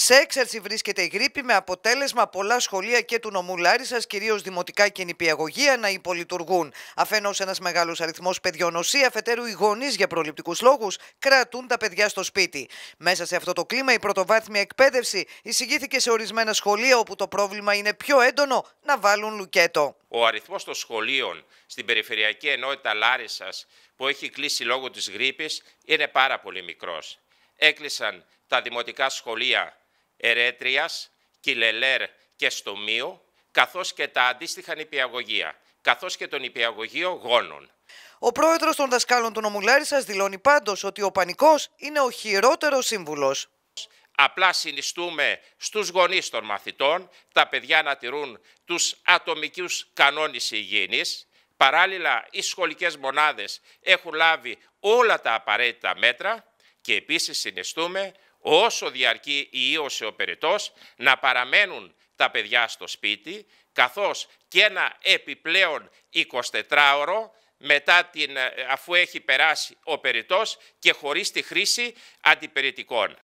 Σε έξαρση βρίσκεται η γρήπη με αποτέλεσμα πολλά σχολεία και του νομού Λάρισας, κυρίως δημοτικά και νηπιαγωγεία, να υπολειτουργούν. Αφενός, ένας μεγάλος αριθμός παιδιών φετέρου αφετέρου, οι γονείς για προληπτικούς λόγους κρατούν τα παιδιά στο σπίτι. Μέσα σε αυτό το κλίμα, η πρωτοβάθμια εκπαίδευση εισηγήθηκε σε ορισμένα σχολεία όπου το πρόβλημα είναι πιο έντονο να βάλουν λουκέτο. Ο αριθμός των σχολείων στην περιφερειακή ενότητα Λάρισας που έχει κλείσει λόγω της γρήπης είναι πάρα πολύ μικρός. Έκλεισαν τα δημοτικά σχολεία Ερέτριας, Κιλελέρ και Στομίου, καθώς και τα αντίστοιχα νηπιαγωγεία, καθώς και τον νηπιαγωγείο γόνων. Ο πρόεδρος των δασκάλων του νομουλάρισσας δηλώνει πάντως ότι ο πανικός είναι ο χειρότερος σύμβουλος. Απλά συνιστούμε στους γονείς των μαθητών τα παιδιά να τηρούν τους ατομικούς κανόνες υγιεινής. Παράλληλα, οι σχολικές μονάδες έχουν λάβει όλα τα απαραίτητα μέτρα και επίσης συνιστούμε όσο διαρκεί η ίωση ο περιτός, να παραμένουν τα παιδιά στο σπίτι, καθώς και να επιπλεον επιπλέον 24ωρο μετά την, ε, αφού έχει περάσει ο περιτός και χωρίς τη χρήση αντιπεριτικών.